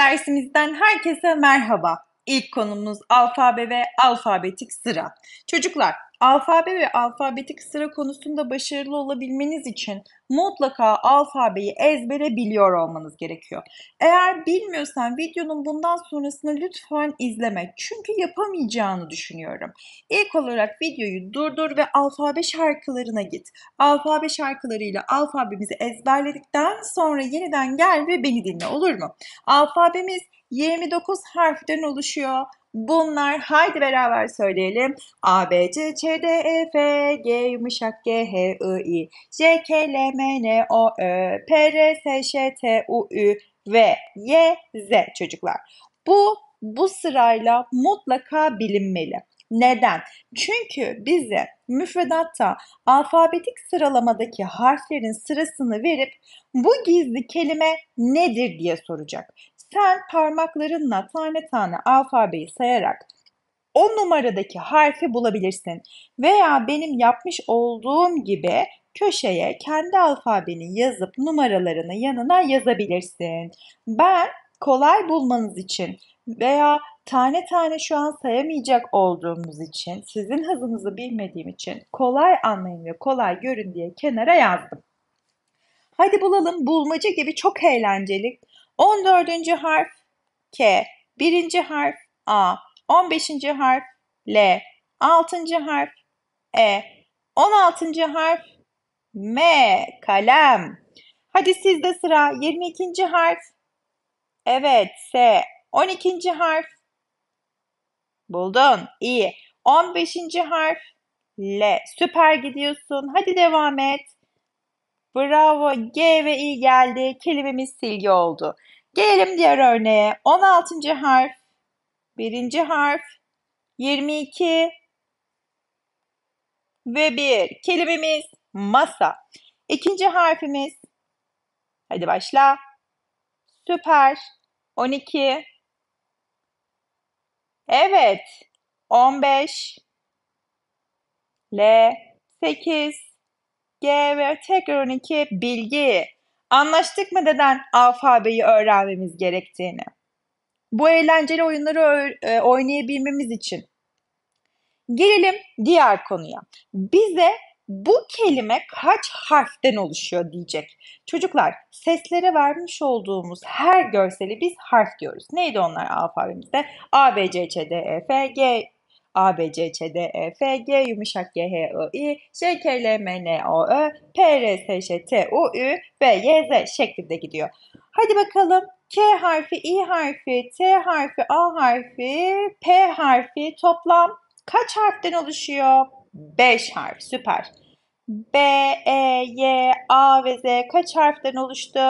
dersimizden herkese merhaba. İlk konumuz alfabe ve alfabetik sıra. Çocuklar, alfabe ve alfabetik sıra konusunda başarılı olabilmeniz için mutlaka alfabeyi ezbere biliyor olmanız gerekiyor. Eğer bilmiyorsan videonun bundan sonrasını lütfen izleme. Çünkü yapamayacağını düşünüyorum. İlk olarak videoyu durdur ve alfabe şarkılarına git. Alfabe şarkılarıyla alfabemizi ezberledikten sonra yeniden gel ve beni dinle olur mu? Alfabemiz 29 harften oluşuyor. Bunlar haydi beraber söyleyelim. A, B, C, Ç, D, E, F, G, yumuşak G, H, I, I, J, K, L, M, N, O, Ö, P, R, S, Ş, T, U, Ü, V, Y, Z çocuklar. Bu, bu sırayla mutlaka bilinmeli. Neden? Çünkü bize müfredatta alfabetik sıralamadaki harflerin sırasını verip bu gizli kelime nedir diye soracak sen parmaklarınla tane tane alfabeyi sayarak o numaradaki harfi bulabilirsin. Veya benim yapmış olduğum gibi köşeye kendi alfabeni yazıp numaralarını yanına yazabilirsin. Ben kolay bulmanız için veya tane tane şu an sayamayacak olduğumuz için, sizin hızınızı bilmediğim için kolay anlayın ve kolay görün diye kenara yazdım. Hadi bulalım bulmaca gibi çok eğlenceli 14. harf K, 1. harf A, 15. harf L, 6. harf E, 16. harf M, kalem. Hadi sizde sıra 22. harf. Evet, S. 12. harf. Buldun. İyi. 15. harf. L. Süper gidiyorsun. Hadi devam et. Bravo. G ve İ geldi. Kelimemiz silgi oldu. Gelelim diğer örneğe. 16. harf, 1. harf, 22 ve 1. Kelimemiz masa. İkinci harfimiz. Hadi başla. Süper. 12. Evet. 15. L. 8. G ve tekrar 12. Bilgi. Anlaştık mı deden alfabeyi öğrenmemiz gerektiğini. Bu eğlenceli oyunları e, oynayabilmemiz için. Gelelim diğer konuya. Bize bu kelime kaç harften oluşuyor diyecek. Çocuklar seslere vermiş olduğumuz her görseli biz harf diyoruz. Neydi onlar alfabemizde? A, B, C, Ç, D, E, F, G, A, B, C, Ç, D, E, F, G, yumuşak G, H, I, I, J, K, L, M, N, O, Ö, P, R, S, Ş, T, U, Ü, B Y, Z şeklinde gidiyor. Hadi bakalım. K harfi, I harfi, T harfi, A harfi, P harfi toplam kaç harften oluşuyor? 5 harf. Süper. B, E, Y, A ve Z kaç harften oluştu?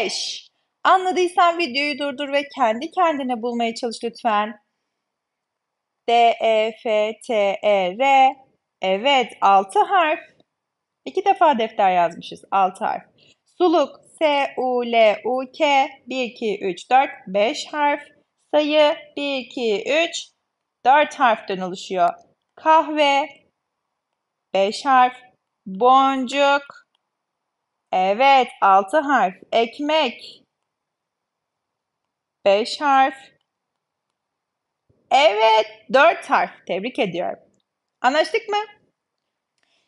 5. Anladıysan videoyu durdur ve kendi kendine bulmaya çalış lütfen. D, E, F, T, E, R. Evet, 6 harf. İki defa defter yazmışız. 6 harf. Suluk. S, U, L, U, K. 1, 2, 3, 4, 5 harf. Sayı 1, 2, 3, 4 harften oluşuyor. Kahve 5 harf. Boncuk Evet, 6 harf. Ekmek 5 harf. Evet, dört harf. Tebrik ediyorum. Anlaştık mı?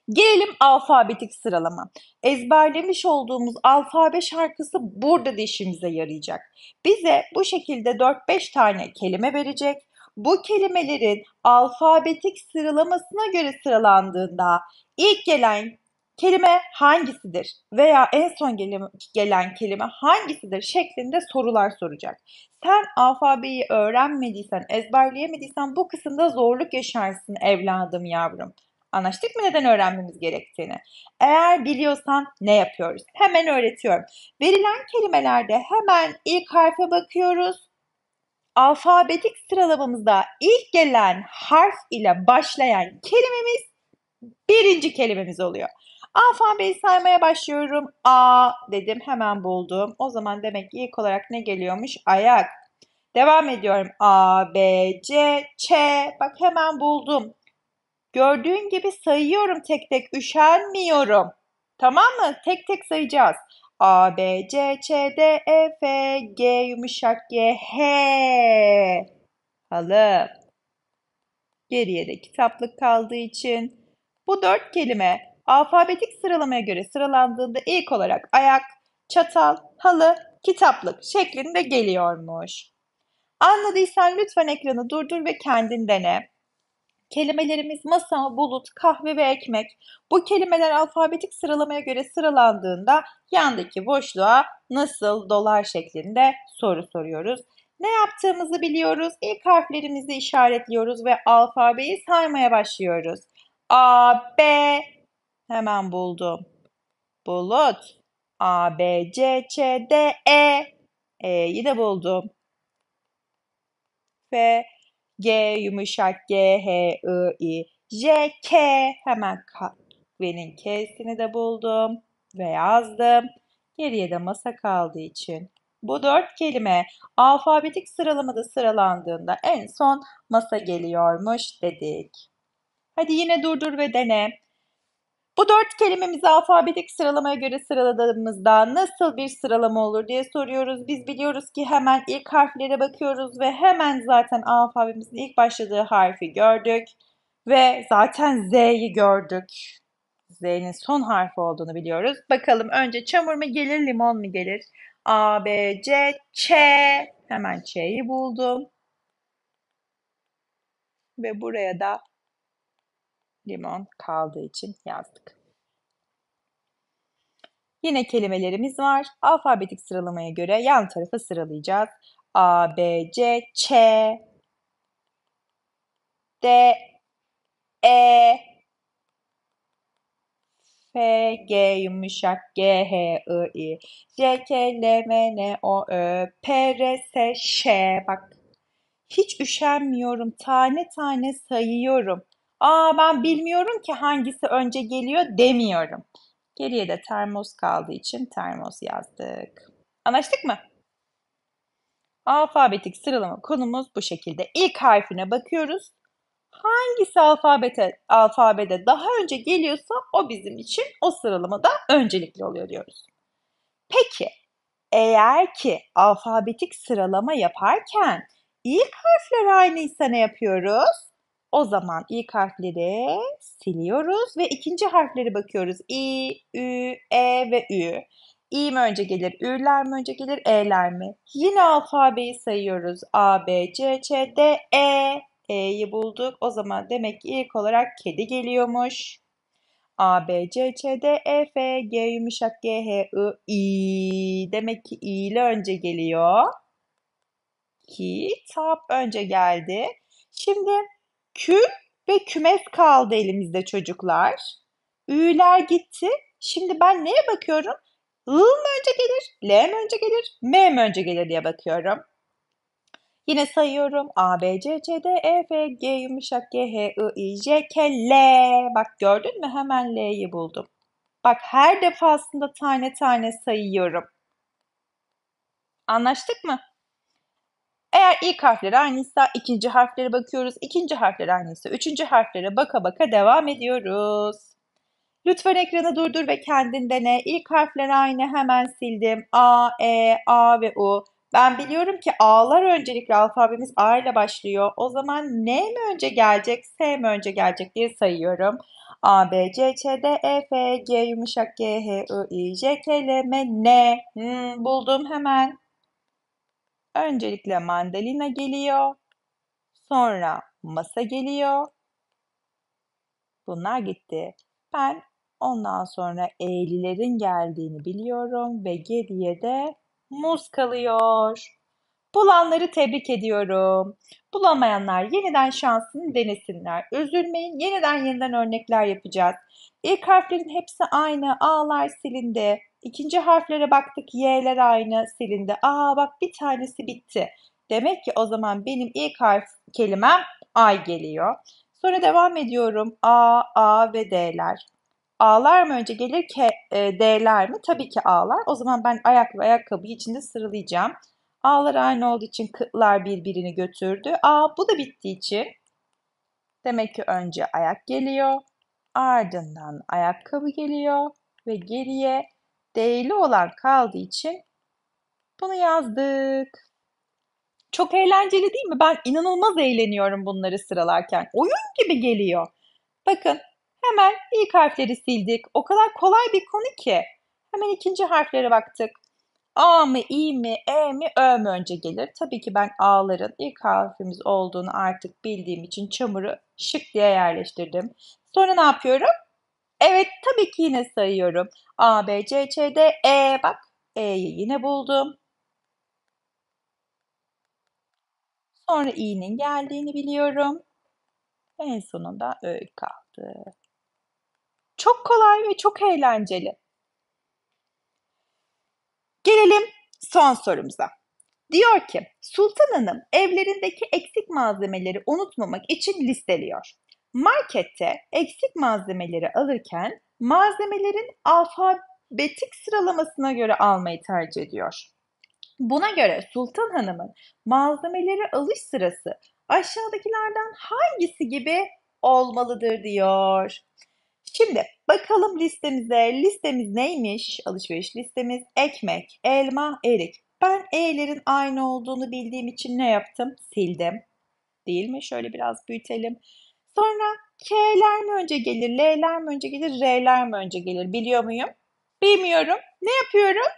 Gelelim alfabetik sıralama. Ezberlemiş olduğumuz alfabe şarkısı burada da işimize yarayacak. Bize bu şekilde 4-5 tane kelime verecek. Bu kelimelerin alfabetik sıralamasına göre sıralandığında ilk gelen kelime hangisidir veya en son gelen kelime hangisidir şeklinde sorular soracak. Sen alfabeyi öğrenmediysen, ezberleyemediysen bu kısımda zorluk yaşarsın evladım yavrum. Anlaştık mı neden öğrenmemiz gerektiğini? Eğer biliyorsan ne yapıyoruz? Hemen öğretiyorum. Verilen kelimelerde hemen ilk harfe bakıyoruz. Alfabetik sıralamamızda ilk gelen harf ile başlayan kelimemiz birinci kelimemiz oluyor. Alfabeyi saymaya başlıyorum. A dedim hemen buldum. O zaman demek ki ilk olarak ne geliyormuş? Ayak. Devam ediyorum. A, B, C, Ç. Bak hemen buldum. Gördüğün gibi sayıyorum tek tek. Üşenmiyorum. Tamam mı? Tek tek sayacağız. A, B, C, Ç, D, E, F, G, yumuşak G, H. Halı. Geriye de kitaplık kaldığı için bu dört kelime Alfabetik sıralamaya göre sıralandığında ilk olarak ayak, çatal, halı, kitaplık şeklinde geliyormuş. Anladıysan lütfen ekranı durdur ve kendin dene. Kelimelerimiz masa, bulut, kahve ve ekmek. Bu kelimeler alfabetik sıralamaya göre sıralandığında yandaki boşluğa nasıl dolar şeklinde soru soruyoruz. Ne yaptığımızı biliyoruz. İlk harflerimizi işaretliyoruz ve alfabeyi saymaya başlıyoruz. A, B, Hemen buldum. Bulut. A, B, C, Ç, D, E. E'yi de buldum. F, G, yumuşak G, H, I, I, J, K. Hemen kahvenin K'sini de buldum ve yazdım. Geriye de masa kaldığı için bu dört kelime alfabetik sıralamada sıralandığında en son masa geliyormuş dedik. Hadi yine durdur ve dene. Bu dört kelimemizi alfabetik sıralamaya göre sıraladığımızda nasıl bir sıralama olur diye soruyoruz. Biz biliyoruz ki hemen ilk harflere bakıyoruz ve hemen zaten alfabemizin ilk başladığı harfi gördük. Ve zaten Z'yi gördük. Z'nin son harfi olduğunu biliyoruz. Bakalım önce çamur mu gelir, limon mu gelir? A, B, C, Ç. Hemen Ç'yi buldum. Ve buraya da limon kaldığı için yazdık. Yine kelimelerimiz var. Alfabetik sıralamaya göre yan tarafa sıralayacağız. A, B, C, Ç, D, E, F, G, yumuşak, G, H, I, I, J, K, L, M, N, O, Ö, P, R, S, Ş. Bak hiç üşenmiyorum. Tane tane sayıyorum. Aa ben bilmiyorum ki hangisi önce geliyor demiyorum. Geriye de termos kaldığı için termos yazdık. Anlaştık mı? Alfabetik sıralama konumuz bu şekilde. İlk harfine bakıyoruz. Hangisi alfabete, alfabede daha önce geliyorsa o bizim için o sıralamada öncelikli oluyor diyoruz. Peki eğer ki alfabetik sıralama yaparken ilk harfler aynıysa ne yapıyoruz? O zaman i harfleri siliyoruz ve ikinci harfleri bakıyoruz. İ, Ü, E ve Ü. İ mi önce gelir, Ü'ler mi önce gelir, E'ler mi? Yine alfabeyi sayıyoruz. A, B, C, Ç, D, E. E'yi bulduk. O zaman demek ki ilk olarak kedi geliyormuş. A, B, C, Ç, D, E, F, G, yumuşak G, H, I, I. Demek ki İ ile önce geliyor. Kitap önce geldi. Şimdi Kül ve kümes kaldı elimizde çocuklar. Ü'ler gitti. Şimdi ben neye bakıyorum? I mı önce gelir, L mi önce gelir, M mi önce gelir diye bakıyorum. Yine sayıyorum. A, B, C, C, D, E, F, G, yumuşak G, H, I, I, J, K, L. Bak gördün mü? Hemen L'yi buldum. Bak her defasında tane tane sayıyorum. Anlaştık mı? Eğer ilk harfleri aynıysa ikinci harflere bakıyoruz. İkinci harfleri aynıysa üçüncü harflere baka baka devam ediyoruz. Lütfen ekranı durdur ve kendin dene. İlk harfler aynı hemen sildim. A, E, A ve U. Ben biliyorum ki A'lar öncelikle alfabemiz A ile başlıyor. O zaman N mi önce gelecek, S mi önce gelecek diye sayıyorum. A, B, C, Ç, D, E, F, G, yumuşak G, H, I, J, K, L, M, N. Hmm, buldum hemen. Öncelikle mandalina geliyor. Sonra masa geliyor. Bunlar gitti. Ben ondan sonra eğlilerin geldiğini biliyorum ve geriye de muz kalıyor. Bulanları tebrik ediyorum. Bulamayanlar yeniden şansını denesinler. Üzülmeyin yeniden yeniden örnekler yapacağız. İlk harflerin hepsi aynı. A'lar silindi. İkinci harflere baktık. Y'ler aynı silindi. Aa bak bir tanesi bitti. Demek ki o zaman benim ilk harf kelimem ay geliyor. Sonra devam ediyorum. A, A ve D'ler. A'lar mı önce gelir K, e, D'ler mi? Tabii ki A'lar. O zaman ben ayak ve ayakkabı içinde sıralayacağım. A'lar aynı olduğu için kıtlar birbirini götürdü. A bu da bittiği için demek ki önce ayak geliyor. Ardından ayakkabı geliyor ve geriye değerli olan kaldığı için bunu yazdık. Çok eğlenceli değil mi? Ben inanılmaz eğleniyorum bunları sıralarken. Oyun gibi geliyor. Bakın hemen ilk harfleri sildik. O kadar kolay bir konu ki. Hemen ikinci harflere baktık. A mı, İ mi, e mi, ö mü önce gelir? Tabii ki ben a'ların ilk harfimiz olduğunu artık bildiğim için çamuru şık diye yerleştirdim. Sonra ne yapıyorum? Evet tabii ki yine sayıyorum. A, B, C, C, D, E. Bak E'yi yine buldum. Sonra i'nin geldiğini biliyorum. En sonunda ö kaldı. Çok kolay ve çok eğlenceli. Gelelim son sorumuza. Diyor ki Sultan Hanım evlerindeki eksik malzemeleri unutmamak için listeliyor. Markette eksik malzemeleri alırken malzemelerin alfabetik sıralamasına göre almayı tercih ediyor. Buna göre Sultan Hanım'ın malzemeleri alış sırası aşağıdakilerden hangisi gibi olmalıdır diyor. Şimdi bakalım listemize. Listemiz neymiş? Alışveriş listemiz ekmek, elma, erik. Ben E'lerin aynı olduğunu bildiğim için ne yaptım? Sildim. Değil mi? Şöyle biraz büyütelim. Sonra K'ler mi önce gelir, L'ler mi önce gelir, R'ler mi önce gelir biliyor muyum? Bilmiyorum. Ne yapıyorum?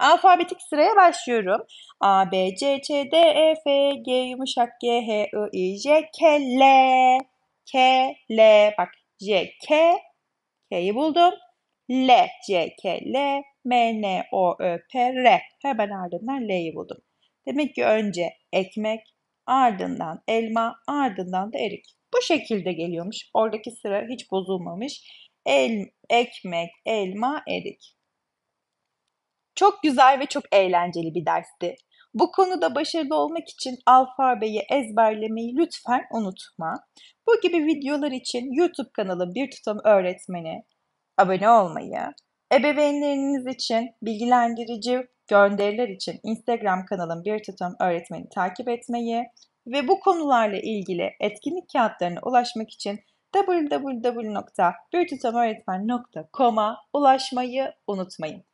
Alfabetik sıraya başlıyorum. A, B, C, Ç, D, E, F, G, yumuşak G, H, I, I, J, K, L. K, L. Bak J, K. K'yi buldum. L, C, K, L. M, N, O, Ö, P, R. Hemen ardından L'yi buldum. Demek ki önce ekmek, ardından elma, ardından da erik. Bu şekilde geliyormuş. Oradaki sıra hiç bozulmamış. El, ekmek, elma, erik. Çok güzel ve çok eğlenceli bir dersti. Bu konuda başarılı olmak için alfabeyi ezberlemeyi lütfen unutma. Bu gibi videolar için YouTube kanalı Bir Tutam Öğretmeni abone olmayı, ebeveynleriniz için bilgilendirici gönderiler için Instagram kanalım Bir Tutam Öğretmeni takip etmeyi ve bu konularla ilgili etkinlik kağıtlarına ulaşmak için www.bir ulaşmayı unutmayın.